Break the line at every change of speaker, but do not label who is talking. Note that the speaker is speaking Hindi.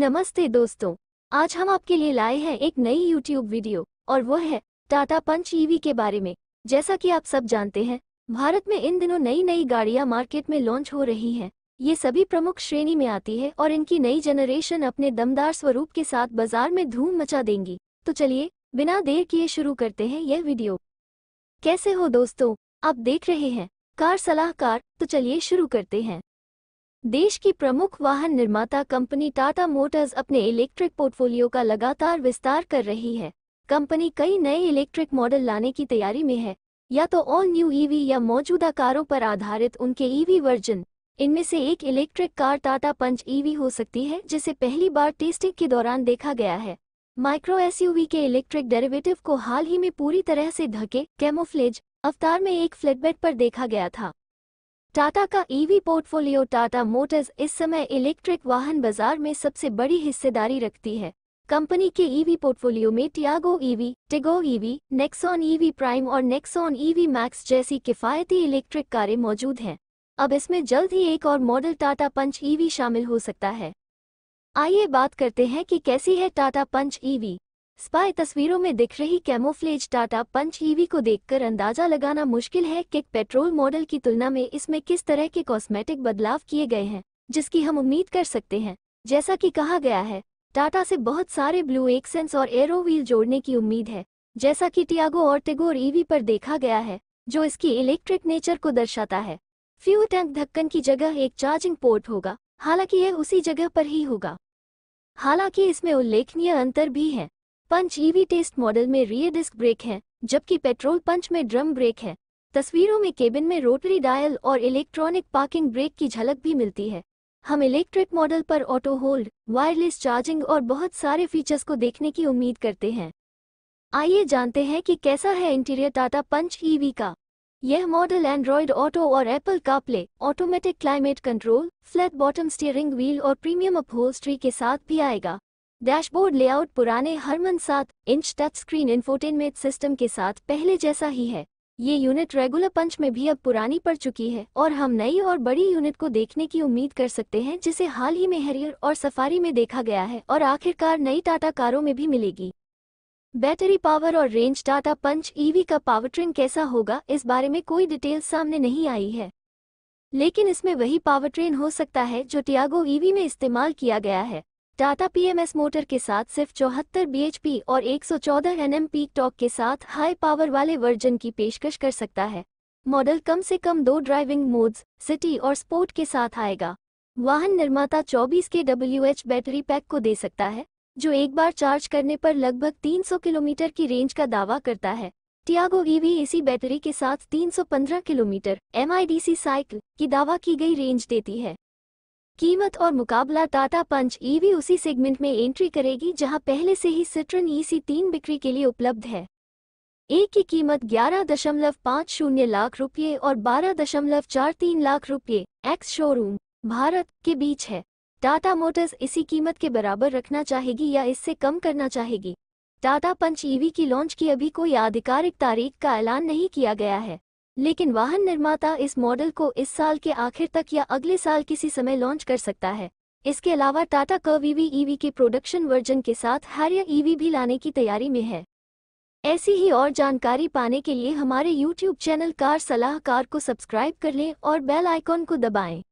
नमस्ते दोस्तों आज हम आपके लिए लाए हैं एक नई YouTube वीडियो और वो है टाटा पंच ईवी e के बारे में जैसा कि आप सब जानते हैं भारत में इन दिनों नई नई गाड़ियां मार्केट में लॉन्च हो रही हैं ये सभी प्रमुख श्रेणी में आती है और इनकी नई जनरेशन अपने दमदार स्वरूप के साथ बाजार में धूम मचा देंगी तो चलिए बिना देर किए शुरू करते हैं यह वीडियो कैसे हो दोस्तों आप देख रहे हैं कार सलाहकार तो चलिए शुरू करते हैं देश की प्रमुख वाहन निर्माता कंपनी टाटा मोटर्स अपने इलेक्ट्रिक पोर्टफोलियो का लगातार विस्तार कर रही है कंपनी कई नए इलेक्ट्रिक मॉडल लाने की तैयारी में है या तो ऑल न्यू ईवी या मौजूदा कारों पर आधारित उनके ईवी e वर्जन इनमें से एक electric car Tata Punch EV e हो सकती है जिसे पहली बार टेस्टिंग के दौरान देखा गया है माइक्रो एसयूवी के इलेक्ट्रिक डेरिवेटिव को हाल ही में पूरी तरह से ढके कैमोफ्लेज अवतार में एक फ्लैटबेड पर देखा गया था टाटा का ईवी पोर्टफोलियो टाटा मोटर्स इस समय इलेक्ट्रिक वाहन बाजार में सबसे बड़ी हिस्सेदारी रखती है कंपनी के ईवी पोर्टफोलियो में Tiago EV Tigor EV Nexon EV Prime और नेक्सॉन ईवी मैक्स जैसी किफ़ायती इलेक्ट्रिक कारें मौजूद हैं अब इसमें जल्द ही एक और मॉडल टाटा पंच ईवी शामिल हो सकता है आइए बात करते हैं कि कैसी है टाटा पंच ईवी स्पाई तस्वीरों में दिख रही camouflage Tata Punch EV e को देखकर अंदाजा लगाना मुश्किल है कि पेट्रोल मॉडल की तुलना में इसमें किस तरह के कॉस्मेटिक बदलाव किए गए हैं जिसकी हम उम्मीद कर सकते हैं जैसा कि कहा गया है टाटा से बहुत सारे ब्लू एक्सेंस और एरो व्हील जोड़ने की उम्मीद है जैसा कि टियागो और टेगोर ईवी e पर देखा गया है जो इसकी इलेक्ट्रिक नेचर को दर्शाता है फ्यू टैंक ढक्कन की जगह एक चार्जिंग पोर्ट होगा हालांकि यह उसी जगह पर ही होगा हालांकि इसमें उल्लेखनीय अंतर भी है Punch EV e test model में रियर डिस्क ब्रेक है जबकि पेट्रोल पंच में ड्रम ब्रेक है तस्वीरों में केबिन में रोटरी डायल और इलेक्ट्रॉनिक पार्किंग ब्रेक की झलक भी मिलती है हम इलेक्ट्रिक मॉडल पर ऑटो होल्ड वायरलेस चार्जिंग और बहुत सारे फीचर्स को देखने की उम्मीद करते हैं आइए जानते हैं कि कैसा है interior Tata Punch EV e का यह मॉडल एंड्रॉयड ऑटो और Apple CarPlay automatic climate control flat bottom steering wheel और प्रीमियम अपहोल्स्ट्री के साथ भी आएगा डैशबोर्ड लेआउट पुराने हरमन सात inch touch screen infotainment system के साथ पहले जैसा ही है ये यूनिट रेगुलर पंच में भी अब पुरानी पड़ चुकी है और हम नई और बड़ी यूनिट को देखने की उम्मीद कर सकते हैं जिसे हाल ही में हैरियर और सफारी में देखा गया है और आखिरकार नई टाटा कारों में भी मिलेगी बैटरी पावर और रेंज टाटा पंच ईवी का पावरट्रेन कैसा होगा इस बारे में कोई डिटेल सामने नहीं आई है लेकिन इसमें वही पावरट्रेन हो सकता है जो टियागो ईवी e में इस्तेमाल किया गया है टाटा पीएमएस मोटर के साथ सिर्फ चौहत्तर बीएचपी और 114 एनएम पीक टॉक के साथ हाई पावर वाले वर्जन की पेशकश कर सकता है मॉडल कम से कम दो ड्राइविंग मोड्स सिटी और स्पोर्ट के साथ आएगा वाहन निर्माता 24 के डब्ल्यू बैटरी पैक को दे सकता है जो एक बार चार्ज करने पर लगभग 300 किलोमीटर की रेंज का दावा करता है टियागो ईवी e इसी बैटरी के साथ 315 किलोमीटर एम साइकिल की दावा की गई रेंज देती है कीमत और मुकाबला टाटा पंच ईवी उसी सेगमेंट में एंट्री करेगी जहां पहले से ही सिट्रन ईसी तीन बिक्री के लिए उपलब्ध है एक की कीमत ग्यारह दशमलव पाँच शून्य लाख रुपये और बारह दशमलव चार तीन लाख रुपये एक्स शोरूम भारत के बीच है टाटा मोटर्स इसी कीमत के बराबर रखना चाहेगी या इससे कम करना चाहेगी टाटा पंच ईवी की लॉन्च की अभी कोई आधिकारिक तारीख का ऐलान नहीं किया गया है लेकिन वाहन निर्माता इस मॉडल को इस साल के आखिर तक या अगले साल किसी समय लॉन्च कर सकता है इसके अलावा टाटा कवीवी ईवी ईवी के प्रोडक्शन वर्जन के साथ हैरियर ईवी भी लाने की तैयारी में है ऐसी ही और जानकारी पाने के लिए हमारे YouTube चैनल कार सलाहकार को सब्सक्राइब कर लें और बेल आइकॉन को दबाएं।